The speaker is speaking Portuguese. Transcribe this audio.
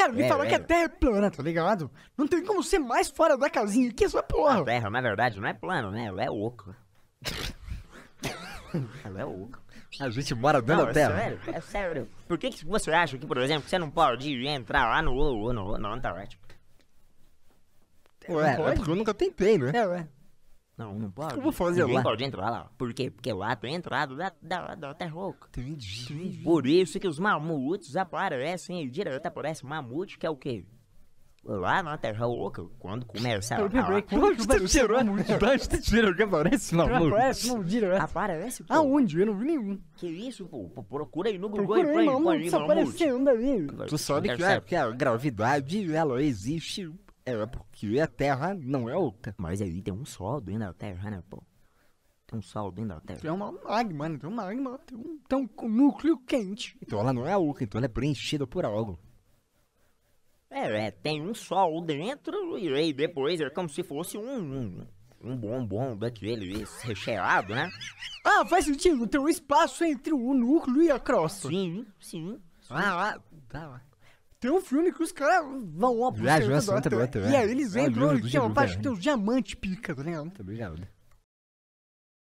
Cara, me é, falou é. que a Terra é plana, tá ligado? Não tem como ser mais fora da casinha que é porra. A Terra, na verdade, não é plana, né? Ela é oca. Ela é oca. A gente mora dentro da é Terra. É sério, é sério. Por que, que você acha que, por exemplo, você não pode entrar lá no, no, no, no Antártico? Ué, é porque eu nunca tentei, né? É, ué. Não, não pode. Eu vou fazer Ninguém lá. pode entrar lá. Por quê? Porque lá tu é entra lá, da da terra até Entendi. Entendi. Por isso que os mamutes aparecem direto, aparece mamute, que é o quê? Lá na Terra Oca, quando começa a. Quantos tantos tiros que aparece na mamute Aparece, não, direto. Aparece, pô. Aonde? Eu não vi nenhum. Que isso, pô? Procura aí no Google e põe, põe aí, tá mamute. Tá aparecendo ali. Tu sabe que é, é a gravidade, ela existe é porque a Terra não é outra. Mas aí tem um sol dentro da Terra, né, pô? Tem um sol dentro da Terra. Tem uma magma, né? Tem magma, tem um, tem um núcleo quente. Então ela não é outra, então ela é preenchida por algo. É, é, tem um sol dentro e aí depois é como se fosse um, um, um bombom daquele recheado, né? Ah, faz sentido, tem um espaço entre o núcleo e a crosta. Sim, sim. sim. Ah, lá, tá lá. Tem um filme que os caras vão lá pro Viajou ah, é assunto, é. E aí eles ah, entram e tem uma parte que tem os diamante pica, tá ligado? Tá ligado.